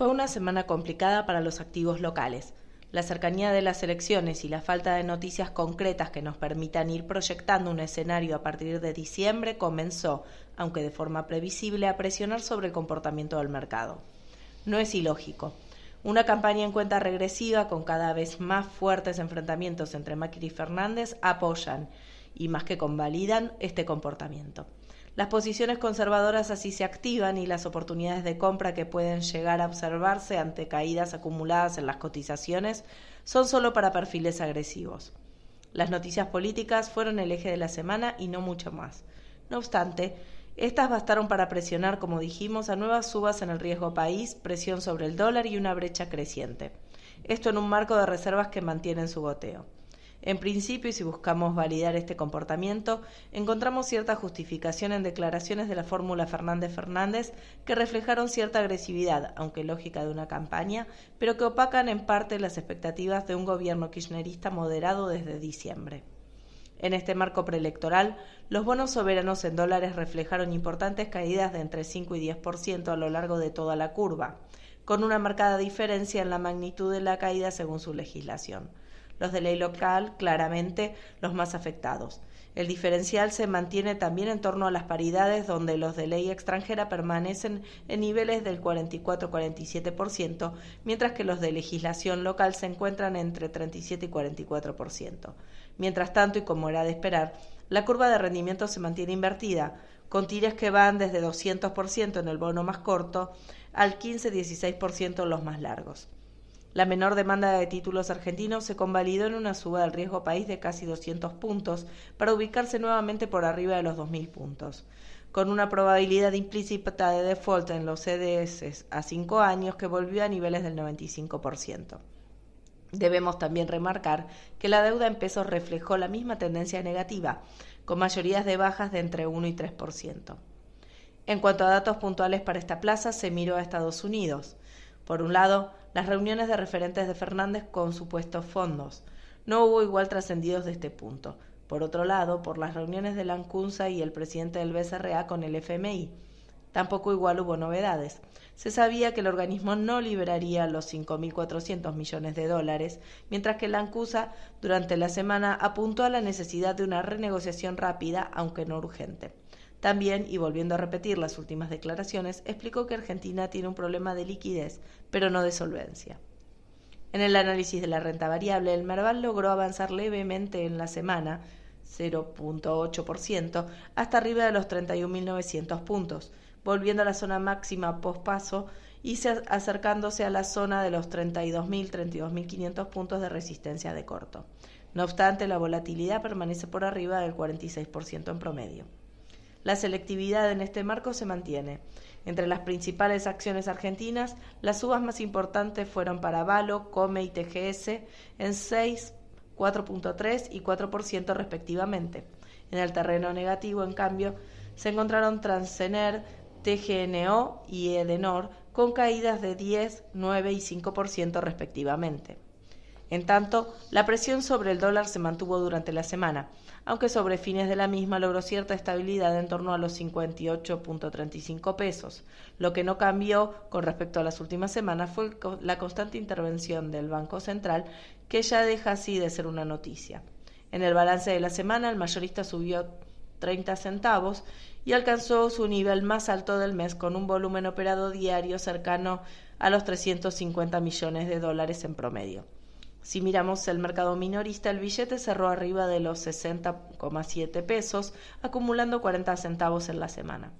Fue una semana complicada para los activos locales. La cercanía de las elecciones y la falta de noticias concretas que nos permitan ir proyectando un escenario a partir de diciembre comenzó, aunque de forma previsible, a presionar sobre el comportamiento del mercado. No es ilógico. Una campaña en cuenta regresiva con cada vez más fuertes enfrentamientos entre Macri y Fernández apoyan y más que convalidan este comportamiento. Las posiciones conservadoras así se activan y las oportunidades de compra que pueden llegar a observarse ante caídas acumuladas en las cotizaciones son solo para perfiles agresivos. Las noticias políticas fueron el eje de la semana y no mucho más. No obstante, estas bastaron para presionar, como dijimos, a nuevas subas en el riesgo país, presión sobre el dólar y una brecha creciente. Esto en un marco de reservas que mantienen su goteo. En principio, y si buscamos validar este comportamiento, encontramos cierta justificación en declaraciones de la fórmula Fernández-Fernández que reflejaron cierta agresividad, aunque lógica de una campaña, pero que opacan en parte las expectativas de un gobierno kirchnerista moderado desde diciembre. En este marco preelectoral, los bonos soberanos en dólares reflejaron importantes caídas de entre 5 y 10% a lo largo de toda la curva, con una marcada diferencia en la magnitud de la caída según su legislación los de ley local claramente los más afectados. El diferencial se mantiene también en torno a las paridades donde los de ley extranjera permanecen en niveles del 44-47%, mientras que los de legislación local se encuentran entre 37 y 44%. Mientras tanto, y como era de esperar, la curva de rendimiento se mantiene invertida, con tiras que van desde 200% en el bono más corto al 15-16% en los más largos. La menor demanda de títulos argentinos se convalidó en una suba del riesgo país de casi 200 puntos para ubicarse nuevamente por arriba de los 2.000 puntos. Con una probabilidad implícita de default en los CDS a cinco años que volvió a niveles del 95%. Debemos también remarcar que la deuda en pesos reflejó la misma tendencia negativa, con mayorías de bajas de entre 1 y 3%. En cuanto a datos puntuales para esta plaza, se miró a Estados Unidos. Por un lado, las reuniones de referentes de Fernández con supuestos fondos. No hubo igual trascendidos de este punto. Por otro lado, por las reuniones de Lancusa y el presidente del BCRA con el FMI. Tampoco igual hubo novedades. Se sabía que el organismo no liberaría los 5.400 millones de dólares, mientras que Lancusa durante la semana apuntó a la necesidad de una renegociación rápida, aunque no urgente. También, y volviendo a repetir las últimas declaraciones, explicó que Argentina tiene un problema de liquidez, pero no de solvencia. En el análisis de la renta variable, el Merval logró avanzar levemente en la semana, 0.8%, hasta arriba de los 31.900 puntos, volviendo a la zona máxima pospaso y acercándose a la zona de los 32.000, 32.500 puntos de resistencia de corto. No obstante, la volatilidad permanece por arriba del 46% en promedio. La selectividad en este marco se mantiene. Entre las principales acciones argentinas, las subas más importantes fueron para Valo, Come y TGS en 6, 4.3 y 4% respectivamente. En el terreno negativo, en cambio, se encontraron Transener, TGNO y Edenor con caídas de 10, 9 y 5% respectivamente. En tanto, la presión sobre el dólar se mantuvo durante la semana aunque sobre fines de la misma logró cierta estabilidad en torno a los 58.35 pesos. Lo que no cambió con respecto a las últimas semanas fue la constante intervención del Banco Central, que ya deja así de ser una noticia. En el balance de la semana, el mayorista subió 30 centavos y alcanzó su nivel más alto del mes con un volumen operado diario cercano a los 350 millones de dólares en promedio. Si miramos el mercado minorista, el billete cerró arriba de los 60,7 pesos, acumulando 40 centavos en la semana.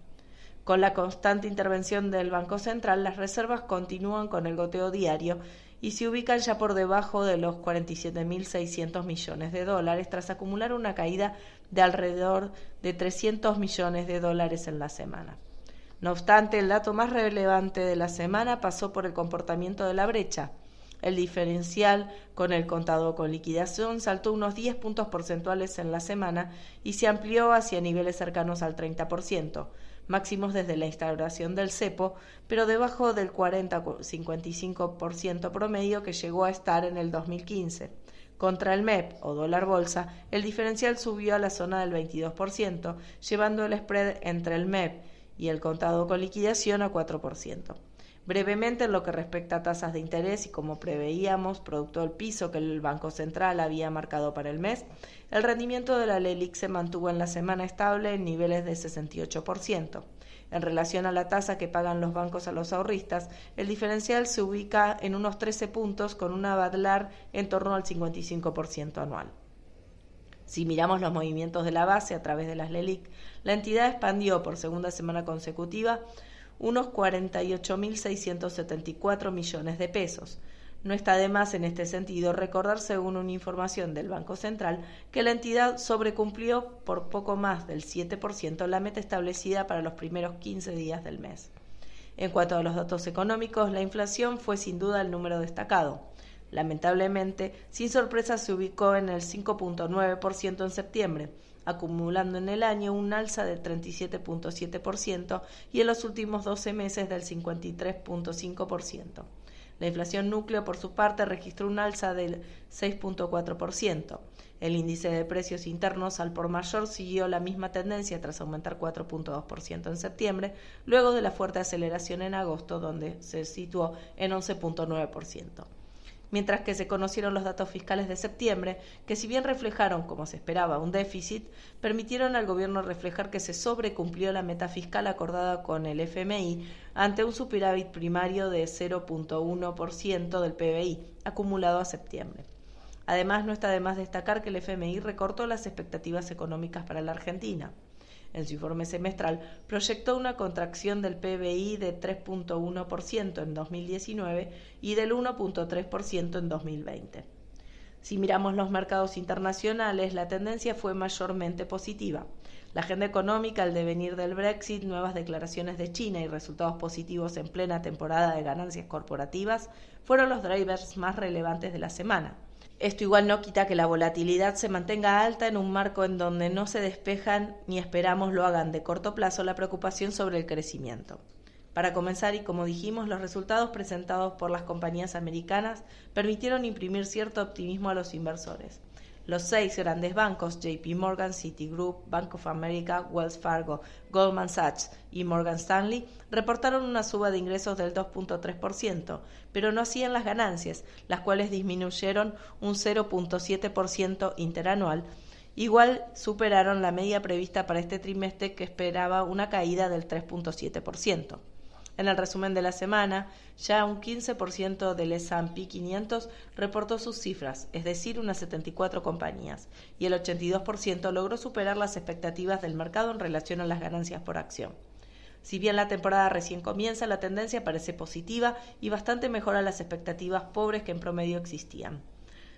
Con la constante intervención del Banco Central, las reservas continúan con el goteo diario y se ubican ya por debajo de los 47.600 millones de dólares tras acumular una caída de alrededor de 300 millones de dólares en la semana. No obstante, el dato más relevante de la semana pasó por el comportamiento de la brecha, el diferencial con el contado con liquidación saltó unos 10 puntos porcentuales en la semana y se amplió hacia niveles cercanos al 30%, máximos desde la instauración del cepo, pero debajo del 40-55% promedio que llegó a estar en el 2015. Contra el MEP o dólar bolsa, el diferencial subió a la zona del 22%, llevando el spread entre el MEP y el contado con liquidación a 4%. Brevemente, en lo que respecta a tasas de interés y como preveíamos, producto del piso que el Banco Central había marcado para el mes, el rendimiento de la LELIC se mantuvo en la semana estable en niveles de 68%. En relación a la tasa que pagan los bancos a los ahorristas, el diferencial se ubica en unos 13 puntos con una BADLAR en torno al 55% anual. Si miramos los movimientos de la base a través de las LELIC, la entidad expandió por segunda semana consecutiva unos 48.674 millones de pesos. No está de más en este sentido recordar, según una información del Banco Central, que la entidad sobrecumplió por poco más del 7% la meta establecida para los primeros 15 días del mes. En cuanto a los datos económicos, la inflación fue sin duda el número destacado. Lamentablemente, sin sorpresa, se ubicó en el 5.9% en septiembre, acumulando en el año un alza del 37.7% y en los últimos 12 meses del 53.5%. La inflación núcleo, por su parte, registró un alza del 6.4%. El índice de precios internos al por mayor siguió la misma tendencia tras aumentar 4.2% en septiembre, luego de la fuerte aceleración en agosto, donde se situó en 11.9% mientras que se conocieron los datos fiscales de septiembre, que si bien reflejaron, como se esperaba, un déficit, permitieron al gobierno reflejar que se sobrecumplió la meta fiscal acordada con el FMI ante un superávit primario de 0.1% del PBI, acumulado a septiembre. Además, no está de más destacar que el FMI recortó las expectativas económicas para la Argentina en su informe semestral, proyectó una contracción del PBI de 3.1% en 2019 y del 1.3% en 2020. Si miramos los mercados internacionales, la tendencia fue mayormente positiva. La agenda económica, el devenir del Brexit, nuevas declaraciones de China y resultados positivos en plena temporada de ganancias corporativas fueron los drivers más relevantes de la semana. Esto igual no quita que la volatilidad se mantenga alta en un marco en donde no se despejan ni esperamos lo hagan de corto plazo la preocupación sobre el crecimiento. Para comenzar, y como dijimos, los resultados presentados por las compañías americanas permitieron imprimir cierto optimismo a los inversores. Los seis grandes bancos, JP Morgan, Citigroup, Bank of America, Wells Fargo, Goldman Sachs y Morgan Stanley, reportaron una suba de ingresos del 2.3%, pero no hacían las ganancias, las cuales disminuyeron un 0.7% interanual igual superaron la media prevista para este trimestre que esperaba una caída del 3.7%. En el resumen de la semana, ya un 15% del S&P 500 reportó sus cifras, es decir, unas 74 compañías, y el 82% logró superar las expectativas del mercado en relación a las ganancias por acción. Si bien la temporada recién comienza, la tendencia parece positiva y bastante mejor a las expectativas pobres que en promedio existían.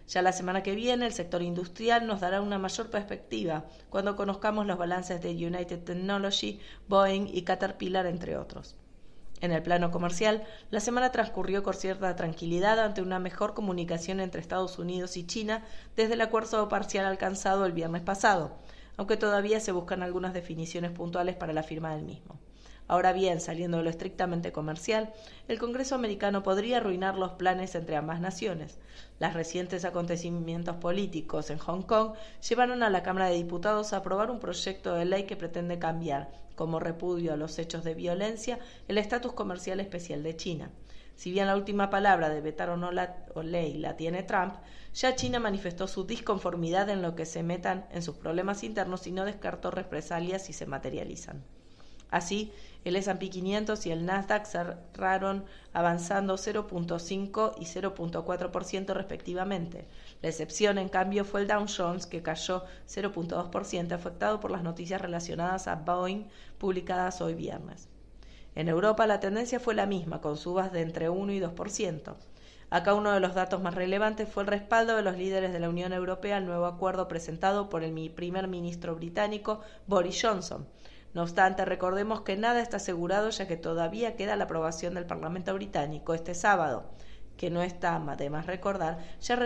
Ya la semana que viene el sector industrial nos dará una mayor perspectiva cuando conozcamos los balances de United Technology, Boeing y Caterpillar, entre otros. En el plano comercial, la semana transcurrió con cierta tranquilidad ante una mejor comunicación entre Estados Unidos y China desde el acuerdo parcial alcanzado el viernes pasado, aunque todavía se buscan algunas definiciones puntuales para la firma del mismo. Ahora bien, saliendo de lo estrictamente comercial, el Congreso americano podría arruinar los planes entre ambas naciones. Los recientes acontecimientos políticos en Hong Kong llevaron a la Cámara de Diputados a aprobar un proyecto de ley que pretende cambiar, como repudio a los hechos de violencia, el estatus comercial especial de China. Si bien la última palabra de vetar o no la, ley la tiene Trump, ya China manifestó su disconformidad en lo que se metan en sus problemas internos y no descartó represalias si se materializan. Así, el S&P 500 y el Nasdaq cerraron avanzando 0.5 y 0.4% respectivamente. La excepción, en cambio, fue el Dow Jones, que cayó 0.2%, afectado por las noticias relacionadas a Boeing publicadas hoy viernes. En Europa la tendencia fue la misma, con subas de entre 1 y 2%. Acá uno de los datos más relevantes fue el respaldo de los líderes de la Unión Europea al nuevo acuerdo presentado por el primer ministro británico Boris Johnson, no obstante, recordemos que nada está asegurado ya que todavía queda la aprobación del Parlamento británico este sábado, que no está, además recordar, ya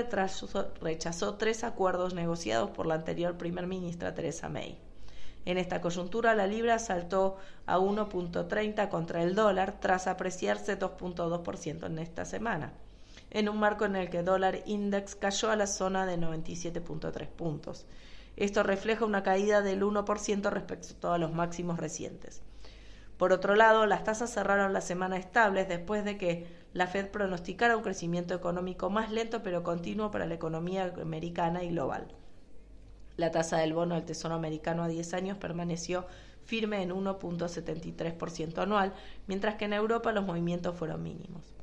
rechazó tres acuerdos negociados por la anterior primer ministra Theresa May. En esta coyuntura, la libra saltó a 1.30 contra el dólar tras apreciarse 2.2% en esta semana, en un marco en el que el dólar index cayó a la zona de 97.3 puntos. Esto refleja una caída del 1% respecto a los máximos recientes. Por otro lado, las tasas cerraron la semana estables después de que la Fed pronosticara un crecimiento económico más lento pero continuo para la economía americana y global. La tasa del bono del Tesoro americano a 10 años permaneció firme en 1.73% anual, mientras que en Europa los movimientos fueron mínimos.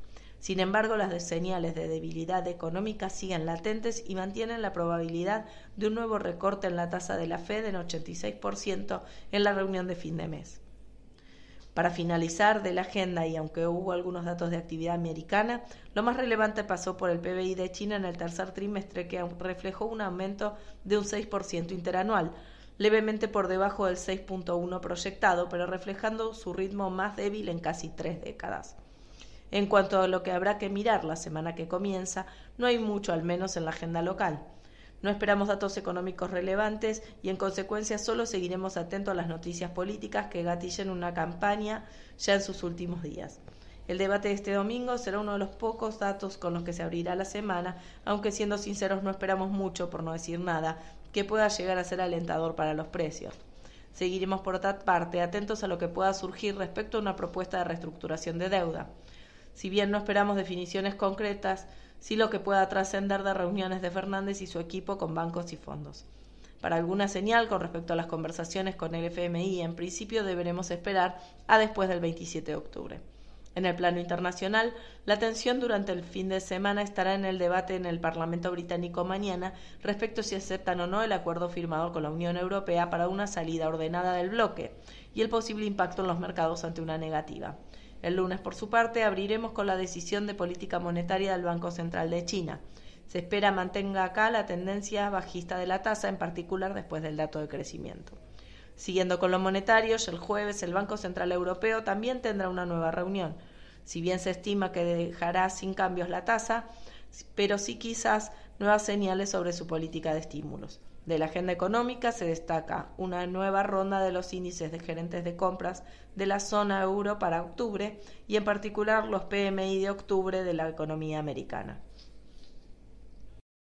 Sin embargo, las señales de debilidad económica siguen latentes y mantienen la probabilidad de un nuevo recorte en la tasa de la Fed en 86% en la reunión de fin de mes. Para finalizar de la agenda, y aunque hubo algunos datos de actividad americana, lo más relevante pasó por el PBI de China en el tercer trimestre, que reflejó un aumento de un 6% interanual, levemente por debajo del 6.1 proyectado, pero reflejando su ritmo más débil en casi tres décadas. En cuanto a lo que habrá que mirar la semana que comienza, no hay mucho, al menos en la agenda local. No esperamos datos económicos relevantes y en consecuencia solo seguiremos atentos a las noticias políticas que gatillen una campaña ya en sus últimos días. El debate de este domingo será uno de los pocos datos con los que se abrirá la semana, aunque siendo sinceros no esperamos mucho, por no decir nada, que pueda llegar a ser alentador para los precios. Seguiremos por otra parte atentos a lo que pueda surgir respecto a una propuesta de reestructuración de deuda. Si bien no esperamos definiciones concretas, sí lo que pueda trascender de reuniones de Fernández y su equipo con bancos y fondos. Para alguna señal con respecto a las conversaciones con el FMI, en principio deberemos esperar a después del 27 de octubre. En el plano internacional, la atención durante el fin de semana estará en el debate en el Parlamento británico mañana respecto si aceptan o no el acuerdo firmado con la Unión Europea para una salida ordenada del bloque y el posible impacto en los mercados ante una negativa. El lunes, por su parte, abriremos con la decisión de política monetaria del Banco Central de China. Se espera mantenga acá la tendencia bajista de la tasa, en particular después del dato de crecimiento. Siguiendo con los monetarios, el jueves el Banco Central Europeo también tendrá una nueva reunión. Si bien se estima que dejará sin cambios la tasa, pero sí quizás nuevas señales sobre su política de estímulos. De la agenda económica se destaca una nueva ronda de los índices de gerentes de compras de la zona euro para octubre y en particular los PMI de octubre de la economía americana.